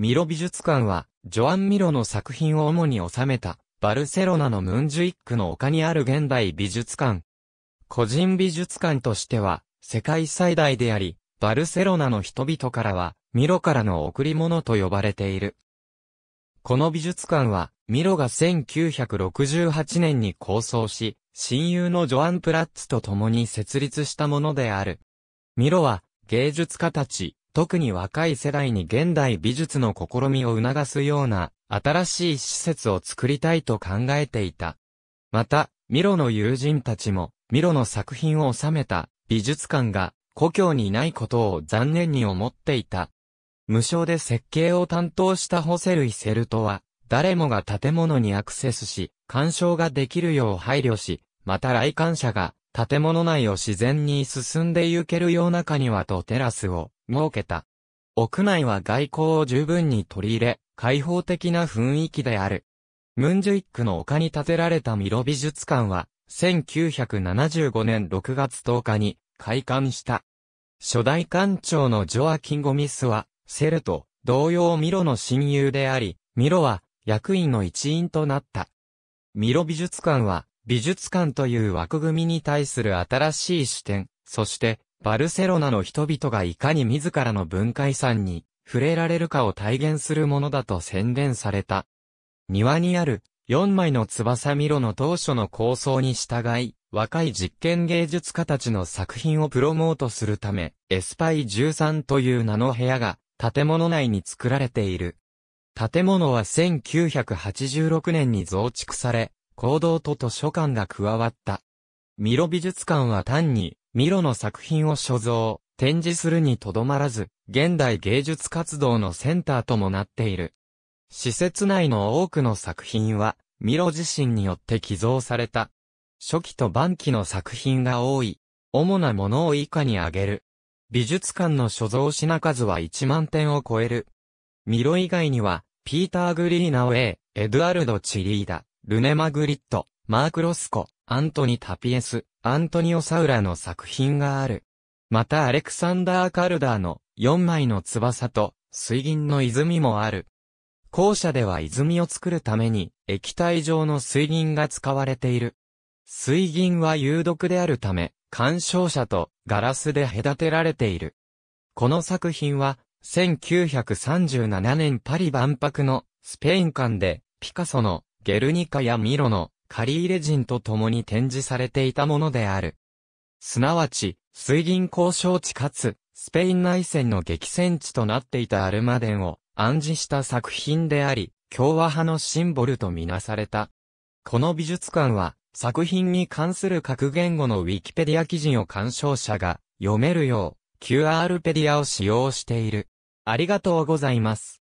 ミロ美術館は、ジョアン・ミロの作品を主に収めた、バルセロナのムンジュイックの丘にある現代美術館。個人美術館としては、世界最大であり、バルセロナの人々からは、ミロからの贈り物と呼ばれている。この美術館は、ミロが1968年に構想し、親友のジョアン・プラッツと共に設立したものである。ミロは、芸術家たち、特に若い世代に現代美術の試みを促すような新しい施設を作りたいと考えていた。また、ミロの友人たちも、ミロの作品を収めた美術館が故郷にないことを残念に思っていた。無償で設計を担当したホセルイ・セルトは、誰もが建物にアクセスし、鑑賞ができるよう配慮し、また来館者が建物内を自然に進んで行けるよう中にはとテラスを設けた。屋内は外交を十分に取り入れ、開放的な雰囲気である。ムンジュイックの丘に建てられたミロ美術館は、1975年6月10日に開館した。初代館長のジョアキン・ゴミスは、セルと同様ミロの親友であり、ミロは役員の一員となった。ミロ美術館は、美術館という枠組みに対する新しい視点、そしてバルセロナの人々がいかに自らの文化遺産に触れられるかを体現するものだと宣伝された。庭にある4枚の翼ミロの当初の構想に従い、若い実験芸術家たちの作品をプロモートするため、エスパイ13という名の部屋が建物内に作られている。建物は1986年に増築され、行動と図書館が加わった。ミロ美術館は単にミロの作品を所蔵、展示するにとどまらず、現代芸術活動のセンターともなっている。施設内の多くの作品は、ミロ自身によって寄贈された。初期と晩期の作品が多い。主なものを以下に挙げる。美術館の所蔵品数は1万点を超える。ミロ以外には、ピーター・グリーナウェイ、エドゥアルド・チリーダ、ルネ・マグリット、マーク・ロスコ、アントニ・タピエス、アントニオ・サウラの作品がある。またアレクサンダー・カルダーの4枚の翼と水銀の泉もある。校舎では泉を作るために液体状の水銀が使われている。水銀は有毒であるため、干渉者とガラスで隔てられている。この作品は、1937年パリ万博のスペイン館で、ピカソのゲルニカやミロの仮入人と共に展示されていたものである。すなわち、水銀交渉地かつ、スペイン内戦の激戦地となっていたアルマデンを暗示した作品であり、共和派のシンボルとみなされた。この美術館は、作品に関する各言語のウィキペディア記事を鑑賞者が読めるよう、QR ペディアを使用している。ありがとうございます。